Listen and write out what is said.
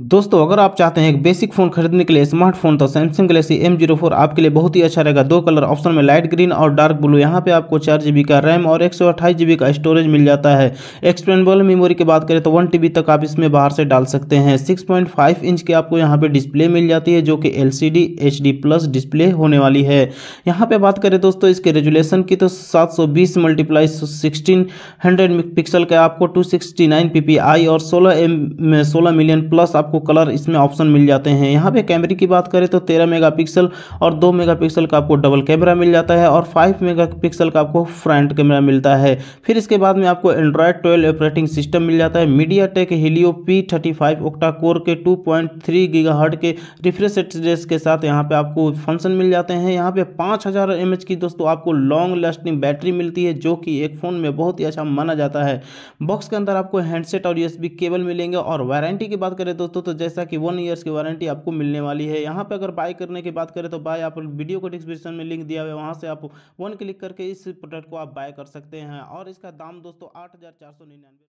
दोस्तों अगर आप चाहते हैं एक बेसिक फ़ोन खरीदने के लिए स्मार्टफोन तो Samsung Galaxy M zero four आपके लिए बहुत ही अच्छा रहेगा दो कलर ऑप्शन में लाइट ग्रीन और डार्क ब्लू यहाँ पे आपको चार जीबी का रैम और एक सौ अट्ठाईस जीबी का स्टोरेज मिल जाता है एक्सपेंडेबल मेमोरी की बात करें तो वन टी तक आप इसमें बाहर से डाल सकते हैं सिक्स पॉइंट फाइव इंच की आपको यहाँ पर डिस्प्ले मिल जाती है जो कि L C D H D plus display होने वाली है यहाँ पर बात करें दोस्तों इसके रेजुलेशन की तो सात सौ बीस मल्टीप्लाई सिक्सटीन हंड्रेड पिक्सल का आपको two sixty nine P P I और सोलह एम सोलह मिलियन प्लस आप आपको कलर इसमें ऑप्शन मिल जाते हैं यहाँ पे कैमरे की बात करें तो तेरह मेगापिक्सल और दो मेगापिक्सल का आपको डबल कैमरा मिल जाता है और फाइव मेगापिक्सल का आपको फ्रंट कैमरा मिलता है फिर इसके बाद में आपको एंड्रॉयड ट्वेल्व ऑपरेटिंग सिस्टम मिल जाता है MediaTek Helio P thirty five octa core के टू पॉइंट थ्री हर्ट के रिफ्रेश के साथ यहाँ पर आपको फंक्शन मिल जाते हैं यहाँ पर पाँच हज़ार की दोस्तों आपको लॉन्ग लास्टिंग बैटरी मिलती है जो कि एक फ़ोन में बहुत ही अच्छा माना जाता है बॉक्स के अंदर आपको हैंडसेट और यूएसबी केबल मिलेंगे और वारंटी की बात करें दोस्तों दोस्तों तो जैसा कि वन ईयर्स की वारंटी आपको मिलने वाली है यहाँ पे अगर बाय करने की बात करें तो बाय आप वीडियो को डिस्क्रिप्शन में लिंक दिया हुआ है वहाँ से आप वन क्लिक करके इस प्रोडक्ट को आप बाय कर सकते हैं और इसका दाम दोस्तों आठ हज़ार चार सौ निन्यानवे